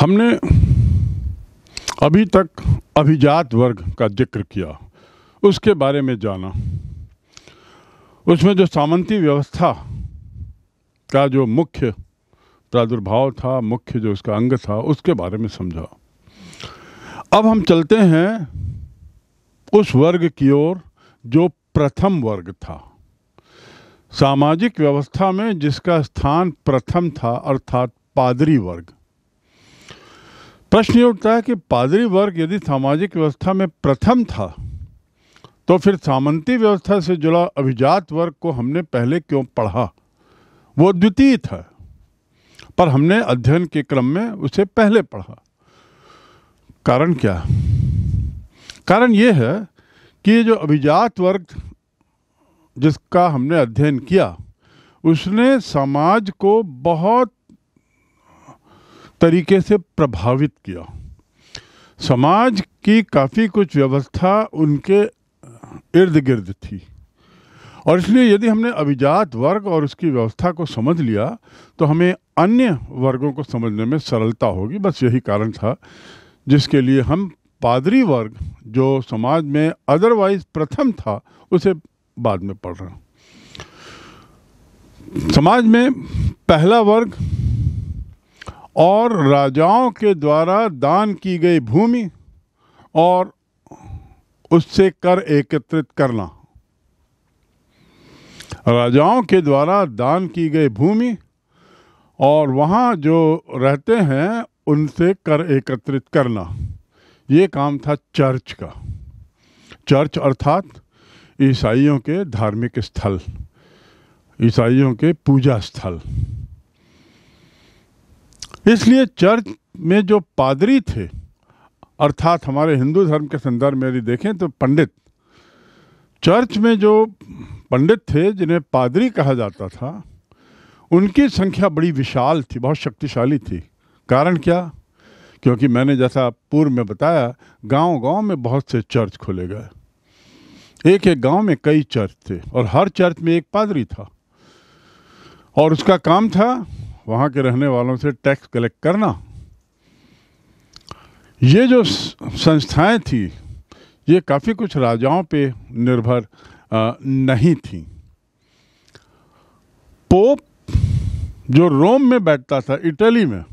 हमने अभी तक अभिजात वर्ग का जिक्र किया उसके बारे में जाना उसमें जो सामंती व्यवस्था का जो मुख्य प्रादुर्भाव था मुख्य जो उसका अंग था उसके बारे में समझा अब हम चलते हैं उस वर्ग की ओर जो प्रथम वर्ग था सामाजिक व्यवस्था में जिसका स्थान प्रथम था अर्थात पादरी वर्ग प्रश्न ये उठता है कि पादरी वर्ग यदि सामाजिक व्यवस्था में प्रथम था तो फिर सामंती व्यवस्था से जुड़ा अभिजात वर्ग को हमने पहले क्यों पढ़ा वो द्वितीय था पर हमने अध्ययन के क्रम में उसे पहले पढ़ा कारण क्या कारण ये है कि जो अभिजात वर्ग जिसका हमने अध्ययन किया उसने समाज को बहुत तरीके से प्रभावित किया समाज की काफ़ी कुछ व्यवस्था उनके इर्द गिर्द थी और इसलिए यदि हमने अभिजात वर्ग और उसकी व्यवस्था को समझ लिया तो हमें अन्य वर्गों को समझने में सरलता होगी बस यही कारण था जिसके लिए हम पादरी वर्ग जो समाज में अदरवाइज प्रथम था उसे बाद में पढ़ रहा हूँ समाज में पहला वर्ग और राजाओं के द्वारा दान की गई भूमि और उससे कर एकत्रित करना राजाओं के द्वारा दान की गई भूमि और वहाँ जो रहते हैं उनसे कर एकत्रित करना ये काम था चर्च का चर्च अर्थात ईसाइयों के धार्मिक स्थल ईसाइयों के पूजा स्थल इसलिए चर्च में जो पादरी थे अर्थात हमारे हिंदू धर्म के संदर्भ में यदि देखें तो पंडित चर्च में जो पंडित थे जिन्हें पादरी कहा जाता था उनकी संख्या बड़ी विशाल थी बहुत शक्तिशाली थी कारण क्या क्योंकि मैंने जैसा पूर्व में बताया गांव गांव में बहुत से चर्च खोले गए एक एक गांव में कई चर्च थे और हर चर्च में एक पादरी था और उसका काम था वहाँ के रहने वालों से टैक्स कलेक्ट करना ये जो संस्थाएं थी ये काफ़ी कुछ राजाओं पे निर्भर नहीं थी पोप जो रोम में बैठता था इटली में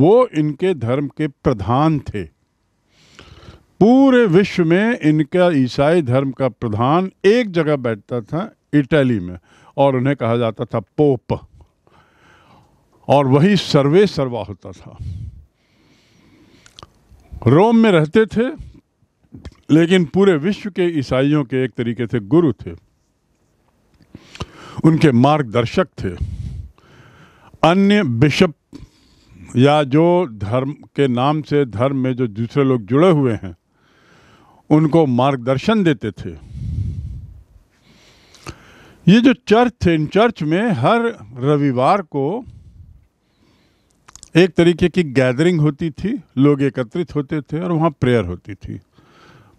वो इनके धर्म के प्रधान थे पूरे विश्व में इनका ईसाई धर्म का प्रधान एक जगह बैठता था इटली में और उन्हें कहा जाता था पोप और वही सर्वे सर्वा होता था रोम में रहते थे लेकिन पूरे विश्व के ईसाइयों के एक तरीके से गुरु थे उनके मार्गदर्शक थे अन्य बिशप या जो धर्म के नाम से धर्म में जो दूसरे लोग जुड़े हुए हैं उनको मार्गदर्शन देते थे ये जो चर्च थे इन चर्च में हर रविवार को एक तरीके की गैदरिंग होती थी लोग एकत्रित होते थे और वहाँ प्रेयर होती थी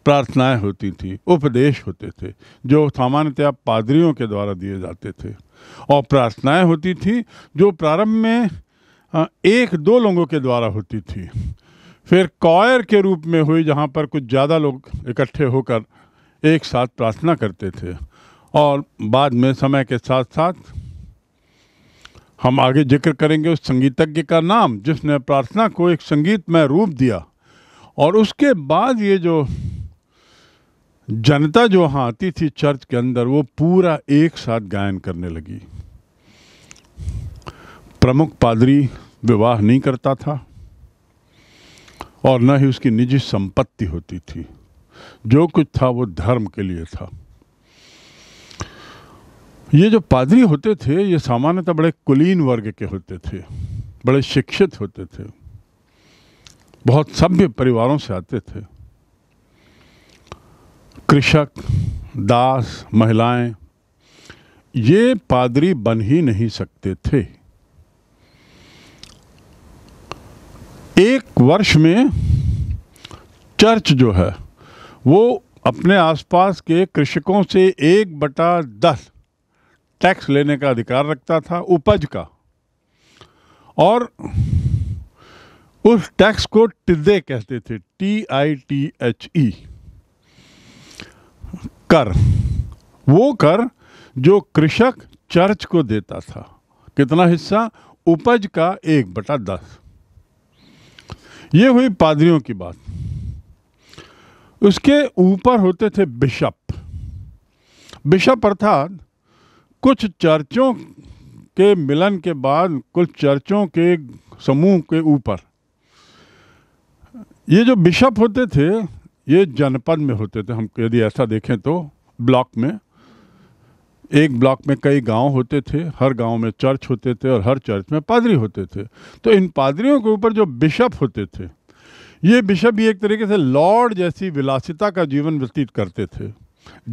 प्रार्थनाएं होती थी उपदेश होते थे जो सामान्यतया पादरियों के द्वारा दिए जाते थे और प्रार्थनाएं होती थी जो प्रारंभ में एक दो लोगों के द्वारा होती थी फिर कॉयर के रूप में हुई जहाँ पर कुछ ज़्यादा लोग इकट्ठे होकर एक साथ प्रार्थना करते थे और बाद में समय के साथ साथ हम आगे जिक्र करेंगे उस संगीतज्ञ का नाम जिसने प्रार्थना को एक संगीतमय रूप दिया और उसके बाद ये जो जनता जो वहाँ आती थी चर्च के अंदर वो पूरा एक साथ गायन करने लगी प्रमुख पादरी विवाह नहीं करता था और न ही उसकी निजी संपत्ति होती थी जो कुछ था वो धर्म के लिए था ये जो पादरी होते थे ये सामान्यतः बड़े कुलीन वर्ग के होते थे बड़े शिक्षित होते थे बहुत सभ्य परिवारों से आते थे कृषक दास महिलाएं ये पादरी बन ही नहीं सकते थे एक वर्ष में चर्च जो है वो अपने आसपास के कृषकों से एक बटा दस टैक्स लेने का अधिकार रखता था उपज का और उस टैक्स को टिद्दे कहते थे T I T H E कर वो कर जो कृषक चर्च को देता था कितना हिस्सा उपज का एक बटा दस ये हुई पादरियों की बात उसके ऊपर होते थे बिशप बिशप अर्थात कुछ चर्चों के मिलन के बाद कुछ चर्चों के समूह के ऊपर ये जो बिशप होते थे ये जनपद में होते थे हम यदि ऐसा देखें तो ब्लॉक में एक ब्लॉक में कई गांव होते थे हर गांव में चर्च होते थे और हर चर्च में पादरी होते थे तो इन पादरियों के ऊपर जो बिशप होते थे ये बिशप भी एक तरीके से लॉर्ड जैसी विलासिता का जीवन व्यतीत करते थे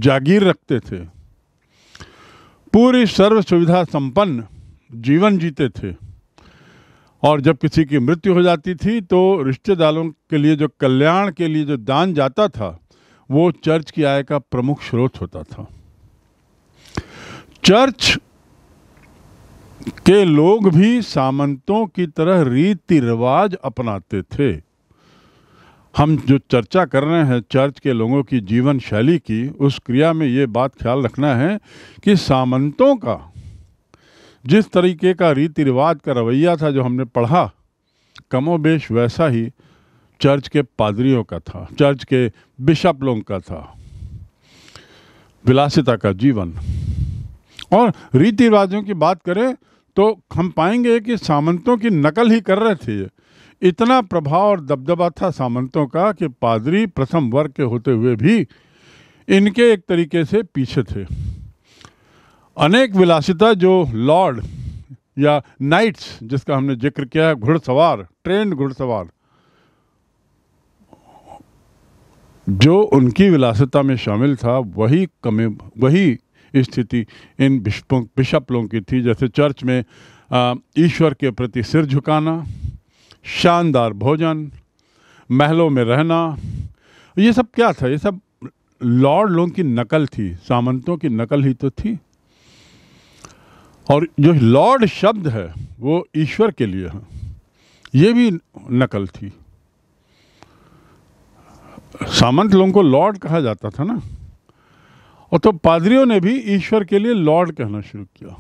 जागीर रखते थे पूरी सर्व सुविधा संपन्न जीवन जीते थे और जब किसी की मृत्यु हो जाती थी तो रिश्तेदारों के लिए जो कल्याण के लिए जो दान जाता था वो चर्च की आय का प्रमुख स्रोत होता था चर्च के लोग भी सामंतों की तरह रीति रिवाज अपनाते थे हम जो चर्चा कर रहे हैं चर्च के लोगों की जीवन शैली की उस क्रिया में ये बात ख्याल रखना है कि सामंतों का जिस तरीके का रीति रिवाज का रवैया था जो हमने पढ़ा कमोबेश वैसा ही चर्च के पादरियों का था चर्च के बिशप लोगों का था विलासिता का जीवन और रीति रिवाजों की बात करें तो हम पाएंगे कि सामंतों की नकल ही कर रहे थे ये इतना प्रभाव और दबदबा था सामंतों का कि पादरी प्रथम वर्ग के होते हुए भी इनके एक तरीके से पीछे थे अनेक विलासिता जो लॉर्ड या नाइट्स जिसका हमने जिक्र किया है घुड़सवार ट्रेंड घुड़सवार जो उनकी विलासिता में शामिल था वही कमी वही स्थिति इन बिशपों बिशप लोगों की थी जैसे चर्च में ईश्वर के प्रति सिर झुकाना शानदार भोजन महलों में रहना ये सब क्या था ये सब लॉर्ड लोगों की नकल थी सामंतों की नकल ही तो थी और जो लॉर्ड शब्द है वो ईश्वर के लिए है ये भी नकल थी सामंत लोगों को लॉर्ड कहा जाता था ना और तो पादरियों ने भी ईश्वर के लिए लॉर्ड कहना शुरू किया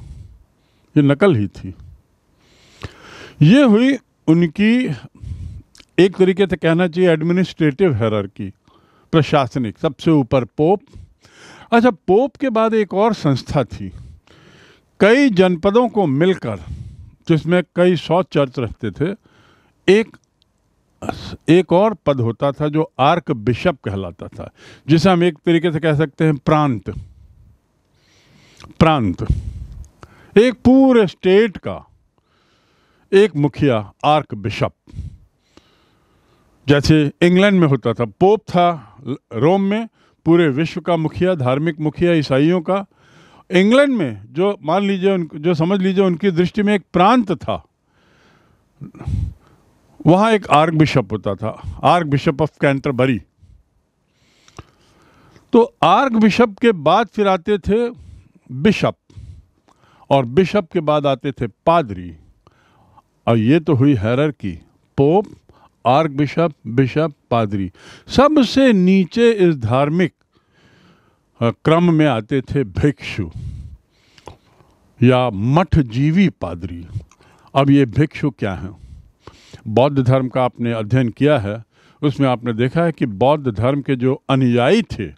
ये नकल ही थी ये हुई उनकी एक तरीके से कहना चाहिए एडमिनिस्ट्रेटिव हैरकी प्रशासनिक सबसे ऊपर पोप अच्छा पोप के बाद एक और संस्था थी कई जनपदों को मिलकर जिसमें कई सौ चर्च रहते थे एक एक और पद होता था जो आर्क बिशप कहलाता था जिसे हम एक तरीके से कह सकते हैं प्रांत प्रांत एक पूरे स्टेट का एक मुखिया आर्क बिशप जैसे इंग्लैंड में होता था पोप था रोम में पूरे विश्व का मुखिया धार्मिक मुखिया ईसाइयों का इंग्लैंड में जो मान लीजिए उन जो समझ लीजिए उनकी दृष्टि में एक प्रांत था वहाँ एक आर्क बिशप होता था आर्क बिशप ऑफ कैंटरबरी तो आर्क बिशप के बाद फिर आते थे बिशप और बिशप के बाद आते थे पादरी और ये तो हुई हैरर की पोप आर्क बिशप बिशप पादरी सबसे नीचे इस धार्मिक क्रम में आते थे भिक्षु या मठ जीवी पादरी अब ये भिक्षु क्या हैं बौद्ध धर्म का आपने अध्ययन किया है उसमें आपने देखा है कि बौद्ध धर्म के जो अनुयायी थे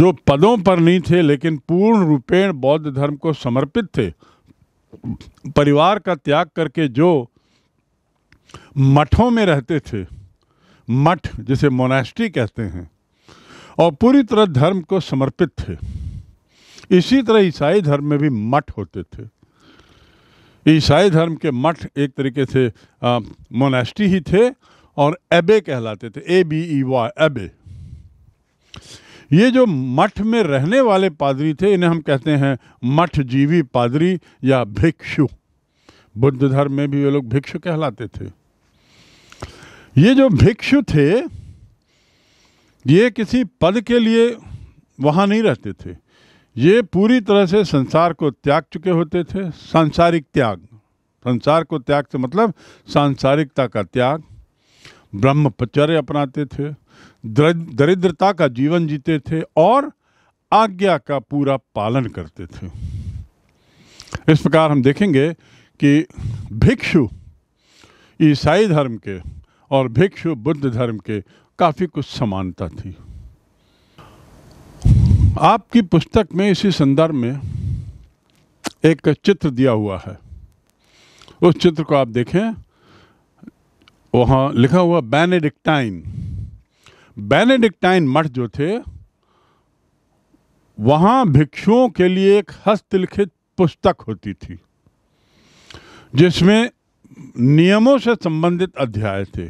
जो पदों पर नहीं थे लेकिन पूर्ण रूपेण बौद्ध धर्म को समर्पित थे परिवार का त्याग करके जो मठों में रहते थे मठ जिसे मोनास्ट्री कहते हैं और पूरी तरह धर्म को समर्पित थे इसी तरह ईसाई धर्म में भी मठ होते थे ईसाई धर्म के मठ एक तरीके से मोनास्ट्री ही थे और एबे कहलाते थे ए बी ई वाई एबे ये जो मठ में रहने वाले पादरी थे इन्हें हम कहते हैं मठ जीवी पादरी या भिक्षु बुद्ध धर्म में भी ये लोग भिक्षु कहलाते थे ये जो भिक्षु थे ये किसी पद के लिए वहाँ नहीं रहते थे ये पूरी तरह से संसार को त्याग चुके होते थे सांसारिक त्याग संसार को त्याग से मतलब सांसारिकता का त्याग ब्रह्मचर्य अपनाते थे दरिद्रता का जीवन जीते थे और आज्ञा का पूरा पालन करते थे इस प्रकार हम देखेंगे कि भिक्षु ईसाई धर्म के और भिक्षु बुद्ध धर्म के काफ़ी कुछ समानता थी आपकी पुस्तक में इसी संदर्भ में एक चित्र दिया हुआ है उस चित्र को आप देखें वहां लिखा हुआ बेनेडिक्टाइन बेनेडिक्टाइन मठ जो थे वहां भिक्षुओं के लिए एक हस्तलिखित पुस्तक होती थी जिसमें नियमों से संबंधित अध्याय थे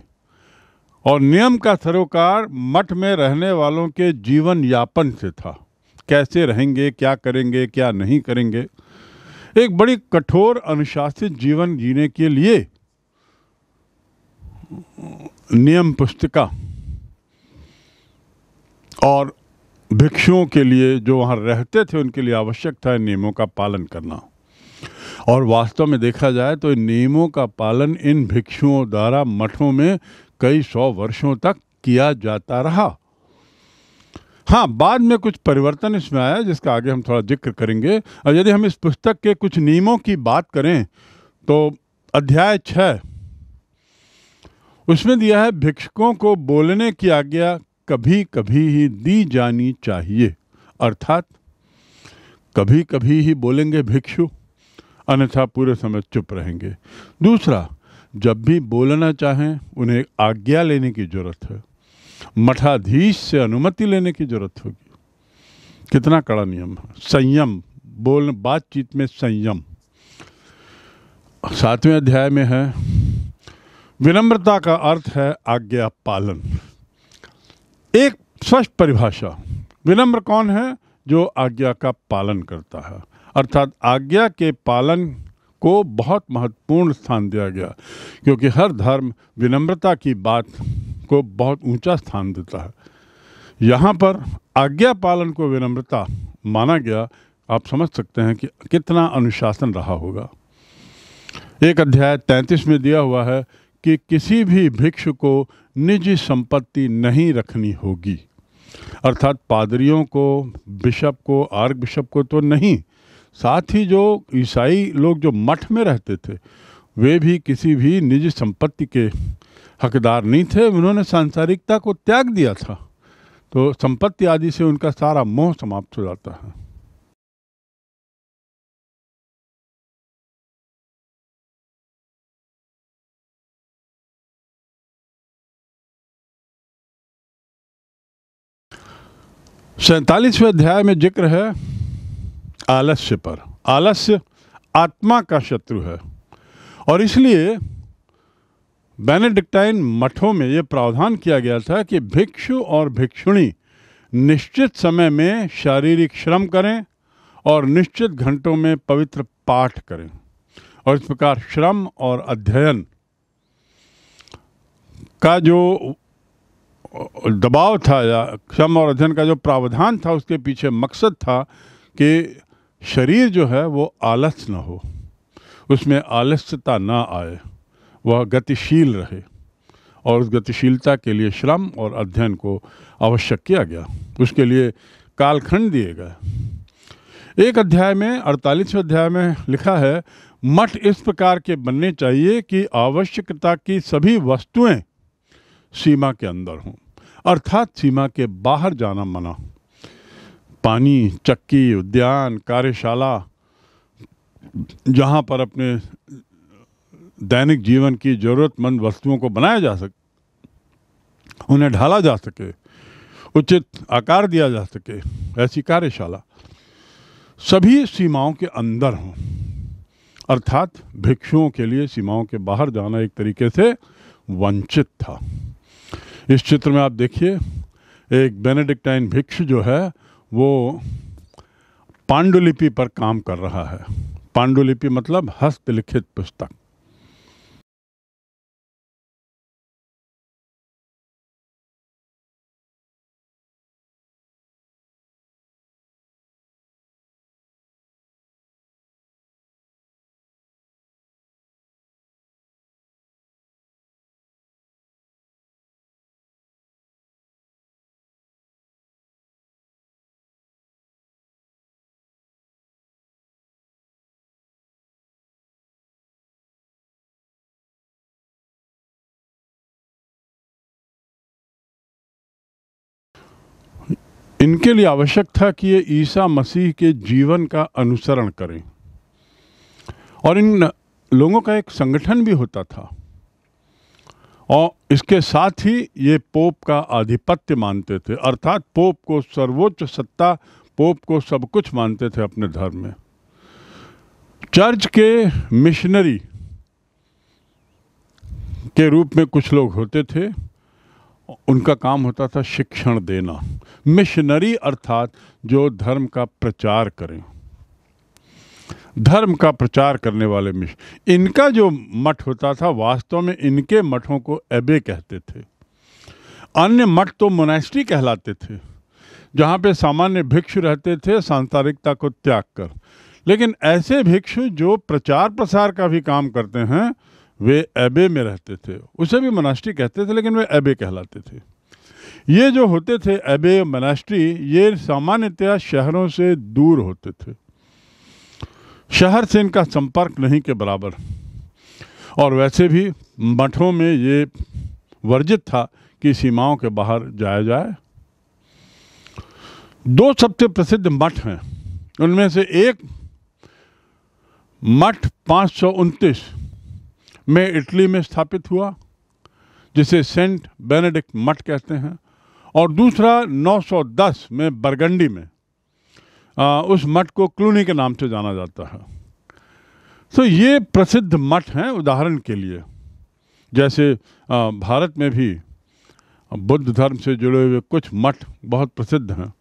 और नियम का सरोकार मठ में रहने वालों के जीवन यापन से था कैसे रहेंगे क्या करेंगे क्या नहीं करेंगे एक बड़ी कठोर अनुशासित जीवन जीने के लिए नियम पुस्तिका और भिक्षुओं के लिए जो वहाँ रहते थे उनके लिए आवश्यक था इन नियमों का पालन करना और वास्तव में देखा जाए तो इन नियमों का पालन इन भिक्षुओं द्वारा मठों में कई सौ वर्षों तक किया जाता रहा हाँ बाद में कुछ परिवर्तन इसमें आया जिसका आगे हम थोड़ा जिक्र करेंगे और यदि हम इस पुस्तक के कुछ नियमों की बात करें तो अध्याय छ उसमें दिया है भिक्षुकों को बोलने की आज्ञा कभी कभी ही दी जानी चाहिए अर्थात कभी कभी ही बोलेंगे भिक्षु अन्यथा पूरे समय चुप रहेंगे दूसरा जब भी बोलना चाहें उन्हें आज्ञा लेने की जरूरत है मठाधीश से अनुमति लेने की जरूरत होगी कितना कड़ा नियम है संयम बोल बातचीत में संयम सातवें अध्याय में है विनम्रता का अर्थ है आज्ञा पालन एक स्पष्ट परिभाषा विनम्र कौन है जो आज्ञा का पालन करता है अर्थात आज्ञा के पालन को बहुत महत्वपूर्ण स्थान दिया गया क्योंकि हर धर्म विनम्रता की बात को बहुत ऊंचा स्थान देता है यहाँ पर आज्ञा पालन को विनम्रता माना गया आप समझ सकते हैं कि कितना अनुशासन रहा होगा एक अध्याय तैंतीस में दिया हुआ है कि किसी भी भिक्षु को निजी संपत्ति नहीं रखनी होगी अर्थात पादरियों को बिशप को आर्क बिशप को तो नहीं साथ ही जो ईसाई लोग जो मठ में रहते थे वे भी किसी भी निजी संपत्ति के हकदार नहीं थे उन्होंने सांसारिकता को त्याग दिया था तो संपत्ति आदि से उनका सारा मोह समाप्त हो जाता है सैतालीसवें अध्याय में जिक्र है आलस्य पर आलस्य आत्मा का शत्रु है और इसलिए बेनेडिक्टाइन मठों में यह प्रावधान किया गया था कि भिक्षु और भिक्षुणी निश्चित समय में शारीरिक श्रम करें और निश्चित घंटों में पवित्र पाठ करें और इस प्रकार श्रम और अध्ययन का जो दबाव था या क्षम और अध्ययन का जो प्रावधान था उसके पीछे मकसद था कि शरीर जो है वो आलस्य न हो उसमें आलस्यता ना आए वह गतिशील रहे और उस गतिशीलता के लिए श्रम और अध्ययन को आवश्यक किया गया उसके लिए कालखंड दिए गए एक अध्याय में अड़तालीसवें अध्याय में लिखा है मठ इस प्रकार के बनने चाहिए कि आवश्यकता की सभी वस्तुएं सीमा के अंदर हूँ अर्थात सीमा के बाहर जाना मना पानी चक्की उद्यान कार्यशाला जहाँ पर अपने दैनिक जीवन की ज़रूरतमंद वस्तुओं को बनाया जा सके उन्हें ढाला जा सके उचित आकार दिया जा सके ऐसी कार्यशाला सभी सीमाओं के अंदर हों अर्थात भिक्षुओं के लिए सीमाओं के बाहर जाना एक तरीके से वंचित था इस चित्र में आप देखिए एक बेनेडिक्टाइन भिक्षु जो है वो पांडुलिपि पर काम कर रहा है पांडुलिपि मतलब हस्तलिखित पुस्तक इनके लिए आवश्यक था कि ये ईसा मसीह के जीवन का अनुसरण करें और इन लोगों का एक संगठन भी होता था और इसके साथ ही ये पोप का आधिपत्य मानते थे अर्थात पोप को सर्वोच्च सत्ता पोप को सब कुछ मानते थे अपने धर्म में चर्च के मिशनरी के रूप में कुछ लोग होते थे उनका काम होता था शिक्षण देना मिशनरी अर्थात जो धर्म का प्रचार करें धर्म का प्रचार करने वाले मिशन इनका जो मठ होता था वास्तव में इनके मठों को एबे कहते थे अन्य मठ तो मोनेस्ट्री कहलाते थे जहाँ पे सामान्य भिक्षु रहते थे सांसारिकता को त्याग कर लेकिन ऐसे भिक्षु जो प्रचार प्रसार का भी काम करते हैं वे एबे में रहते थे उसे भी मनास्ट्री कहते थे लेकिन वे एबे कहलाते थे ये जो होते थे एबे मनास्ट्री ये सामान्यतया शहरों से दूर होते थे शहर से इनका संपर्क नहीं के बराबर और वैसे भी मठों में ये वर्जित था कि सीमाओं के बाहर जाया जाए दो सबसे प्रसिद्ध मठ हैं उनमें से एक मठ पाँच सौ में इटली में स्थापित हुआ जिसे सेंट बेनेडिक्ट मठ कहते हैं और दूसरा 910 में बरगंडी में आ, उस मठ को क्लूनी के नाम से जाना जाता है तो ये प्रसिद्ध मठ हैं उदाहरण के लिए जैसे आ, भारत में भी बुद्ध धर्म से जुड़े हुए कुछ मठ बहुत प्रसिद्ध हैं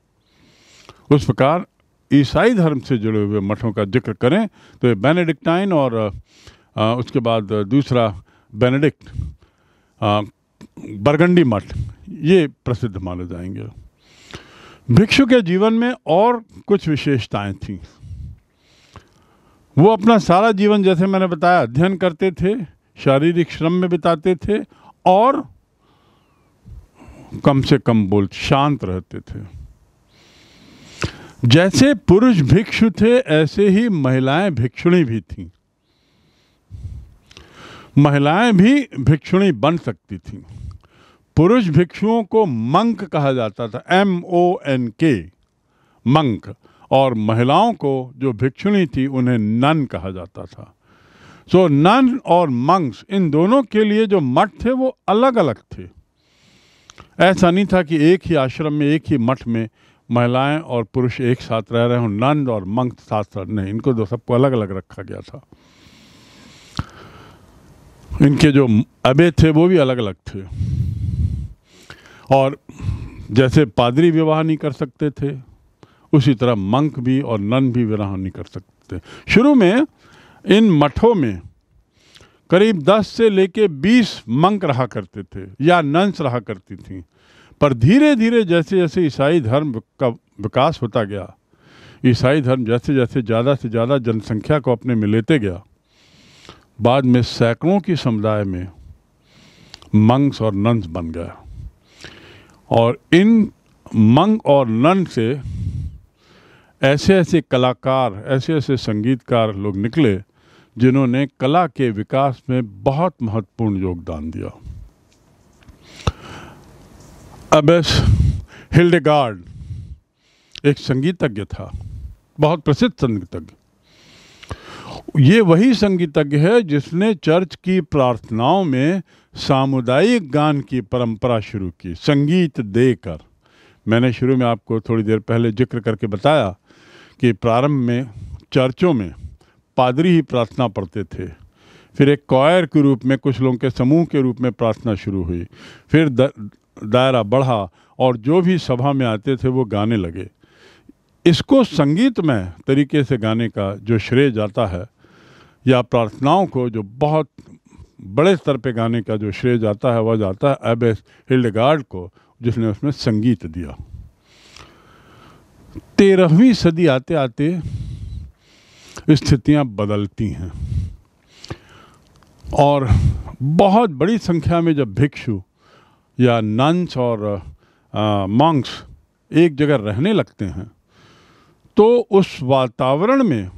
उस प्रकार ईसाई धर्म से जुड़े हुए मठों का जिक्र करें तो ये बेनेडिक्टाइन और उसके बाद दूसरा बेनेडिक्ट बरगंडी मठ ये प्रसिद्ध माने जाएंगे भिक्षु के जीवन में और कुछ विशेषताएं थीं वो अपना सारा जीवन जैसे मैंने बताया अध्ययन करते थे शारीरिक श्रम में बिताते थे और कम से कम बोल शांत रहते थे जैसे पुरुष भिक्षु थे ऐसे ही महिलाएं भिक्षुणी भी थीं महिलाएं भी भिक्षुणी बन सकती थीं पुरुष भिक्षुओं को मंक कहा जाता था M O N K monk और महिलाओं को जो भिक्षुणी थी उन्हें नन कहा जाता था सो so, नन और मंक्स इन दोनों के लिए जो मठ थे वो अलग अलग थे ऐसा नहीं था कि एक ही आश्रम में एक ही मठ में महिलाएं और पुरुष एक साथ रह रहे हों नंद और मंक साथ साथ नहीं इनको दो तो सबको अलग अलग रखा गया था इनके जो अबे थे वो भी अलग अलग थे और जैसे पादरी विवाह नहीं कर सकते थे उसी तरह मंक भी और नन भी विवाह नहीं कर सकते थे शुरू में इन मठों में करीब 10 से लेके 20 मंक रहा करते थे या नंस रहा करती थी पर धीरे धीरे जैसे जैसे ईसाई धर्म का विकास होता गया ईसाई धर्म जैसे जैसे ज़्यादा से ज़्यादा जनसंख्या को अपने में लेते गया बाद में सैकड़ों की समुदाय में मंग्स और नंस बन गया और इन मंग और नन से ऐसे ऐसे कलाकार ऐसे ऐसे संगीतकार लोग निकले जिन्होंने कला के विकास में बहुत महत्वपूर्ण योगदान दिया अब हिल्डेगार्ड एक संगीतज्ञ था बहुत प्रसिद्ध संगीतज्ञ ये वही संगीतज्ञ है जिसने चर्च की प्रार्थनाओं में सामुदायिक गान की परंपरा शुरू की संगीत देकर मैंने शुरू में आपको थोड़ी देर पहले जिक्र करके बताया कि प्रारंभ में चर्चों में पादरी ही प्रार्थना पढ़ते थे फिर एक कॉयर के रूप में कुछ लोगों के समूह के रूप में प्रार्थना शुरू हुई फिर दायरा बढ़ा और जो भी सभा में आते थे वो गाने लगे इसको संगीत में तरीके से गाने का जो श्रेय जाता है या प्रार्थनाओं को जो बहुत बड़े स्तर पे गाने का जो श्रेय जाता है वह जाता है एब हिल्डगार्ड को जिसने उसमें संगीत दिया तेरहवीं सदी आते आते स्थितियां बदलती हैं और बहुत बड़ी संख्या में जब भिक्षु या नंस और मॉन्क्स एक जगह रहने लगते हैं तो उस वातावरण में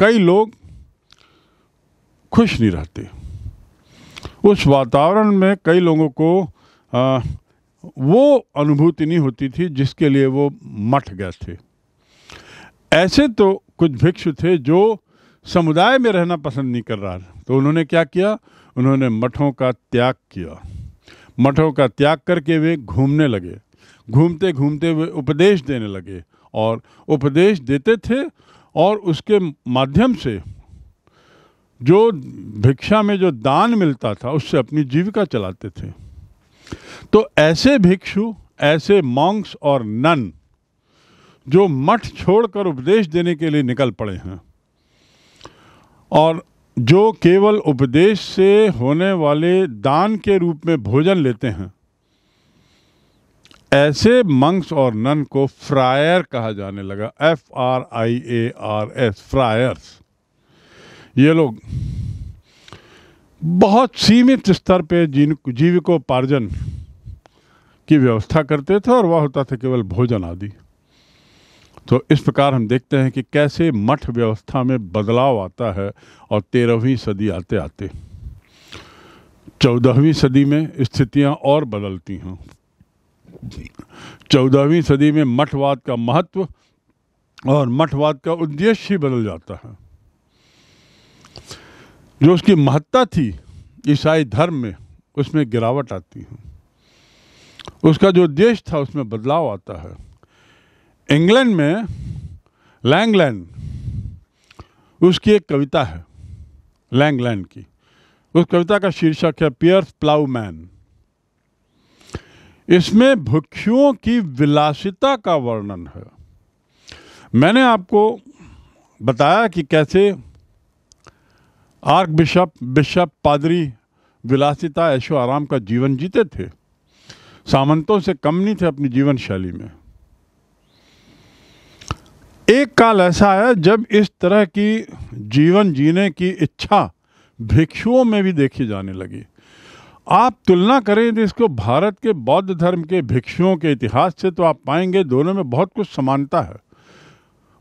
कई लोग खुश नहीं रहते उस वातावरण में कई लोगों को आ, वो अनुभूति नहीं होती थी जिसके लिए वो मठ गए थे ऐसे तो कुछ भिक्षु थे जो समुदाय में रहना पसंद नहीं कर रहा तो उन्होंने क्या किया उन्होंने मठों का त्याग किया मठों का त्याग करके वे घूमने लगे घूमते घूमते वे उपदेश देने लगे और उपदेश देते थे और उसके माध्यम से जो भिक्षा में जो दान मिलता था उससे अपनी जीविका चलाते थे तो ऐसे भिक्षु ऐसे मॉन्क्स और नन जो मठ छोड़कर उपदेश देने के लिए निकल पड़े हैं और जो केवल उपदेश से होने वाले दान के रूप में भोजन लेते हैं ऐसे मंक्स और नन को फ्रायर कहा जाने लगा F R I A R S friars ये लोग बहुत सीमित स्तर पे जीन जीविकोपार्जन की व्यवस्था करते थे और वह होता था केवल भोजन आदि तो इस प्रकार हम देखते हैं कि कैसे मठ व्यवस्था में बदलाव आता है और तेरहवीं सदी आते आते चौदहवीं सदी में स्थितियां और बदलती हैं चौदहवीं सदी में मठवाद का महत्व और मठवाद का उद्देश्य ही बदल जाता है जो उसकी महत्ता थी ईसाई धर्म में उसमें गिरावट आती है उसका जो देश था उसमें बदलाव आता है इंग्लैंड में लैंगलैंड उसकी एक कविता है लैंगलैंड की उस कविता का शीर्षक है पियर्स प्लाउ मैन इसमें भुखियों की विलासिता का वर्णन है मैंने आपको बताया कि कैसे आर्क बिशप बिशप पादरी विलासिता ऐशो आराम का जीवन जीते थे सामंतों से कम नहीं थे अपनी जीवन शैली में एक काल ऐसा आया जब इस तरह की जीवन जीने की इच्छा भिक्षुओं में भी देखी जाने लगी आप तुलना करें तो इसको भारत के बौद्ध धर्म के भिक्षुओं के इतिहास से तो आप पाएंगे दोनों में बहुत कुछ समानता है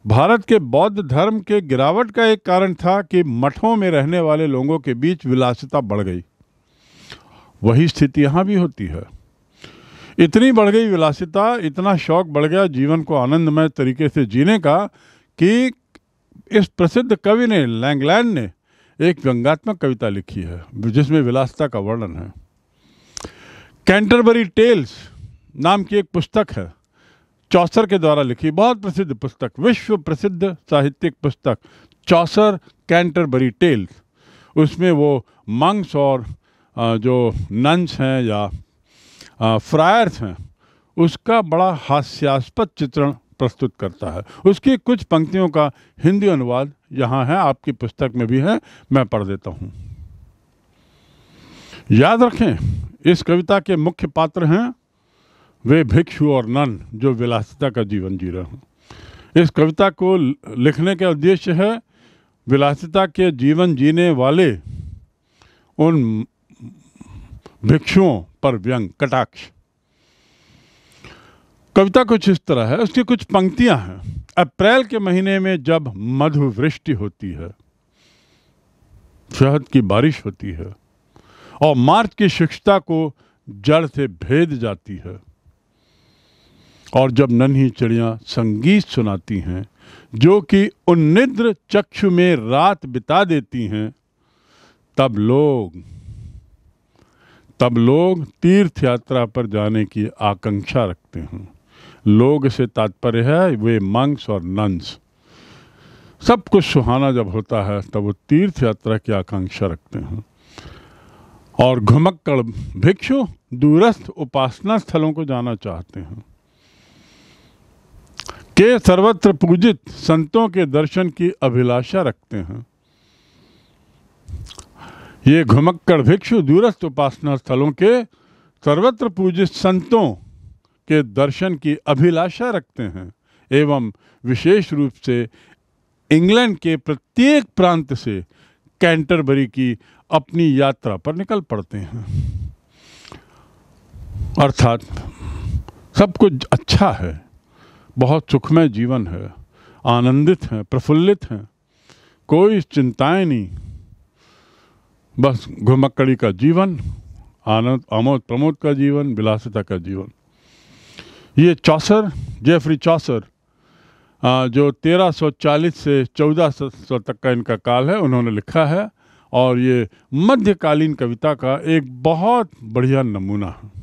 भारत के बौद्ध धर्म के गिरावट का एक कारण था कि मठों में रहने वाले लोगों के बीच विलासिता बढ़ गई वही स्थिति यहाँ भी होती है इतनी बढ़ गई विलासिता इतना शौक बढ़ गया जीवन को आनंदमय तरीके से जीने का कि इस प्रसिद्ध कवि ने लैंगलैंड ने एक व्यंगात्मक कविता लिखी है जिसमें विलासिता का वर्णन है कैंटरबरी टेल्स नाम की एक पुस्तक है चौसर के द्वारा लिखी बहुत प्रसिद्ध पुस्तक विश्व प्रसिद्ध साहित्यिक पुस्तक चौसर कैंटरबरी टेल्स उसमें वो मंग्स और जो नंस हैं या फ्रायर्स हैं उसका बड़ा हास्यास्पद चित्रण प्रस्तुत करता है उसकी कुछ पंक्तियों का हिंदी अनुवाद यहाँ है आपकी पुस्तक में भी है मैं पढ़ देता हूँ याद रखें इस कविता के मुख्य पात्र हैं वे भिक्षु और नन जो विलासिता का जीवन जी रहे हों इस कविता को लिखने का उद्देश्य है विलासिता के जीवन जीने वाले उन भिक्षुओं पर व्यंग कटाक्ष कविता कुछ इस तरह है उसकी कुछ पंक्तियां हैं अप्रैल के महीने में जब मधु वृष्टि होती है शहद की बारिश होती है और मार्च की शिक्षता को जड़ से भेद जाती है और जब नन्ही चिड़ियाँ संगीत सुनाती हैं जो कि उन्निद्र चक्षु में रात बिता देती हैं तब लोग तब लोग तीर्थ यात्रा पर जाने की आकांक्षा रखते हैं लोग से तात्पर्य है वे मंक्स और नंस सब कुछ सुहाना जब होता है तब वो तीर्थ यात्रा की आकांक्षा रखते हैं और घुमक्कड़ भिक्षु दूरस्थ उपासना स्थलों को जाना चाहते हैं के सर्वत्र पूजित संतों के दर्शन की अभिलाषा रखते हैं ये घुमक्कड़ भिक्षु दूरस्थ उपासना स्थलों के सर्वत्र पूजित संतों के दर्शन की अभिलाषा रखते हैं एवं विशेष रूप से इंग्लैंड के प्रत्येक प्रांत से कैंटरबरी की अपनी यात्रा पर निकल पड़ते हैं अर्थात सब कुछ अच्छा है बहुत सुखमय जीवन है आनंदित हैं प्रफुल्लित हैं कोई चिंताएं नहीं बस घुमक्कड़ी का जीवन आनंद आमोद प्रमोद का जीवन विलासिता का जीवन ये चौसर जेफरी चौसर जो 1340 से 1400 तक का इनका काल है उन्होंने लिखा है और ये मध्यकालीन कविता का एक बहुत बढ़िया नमूना है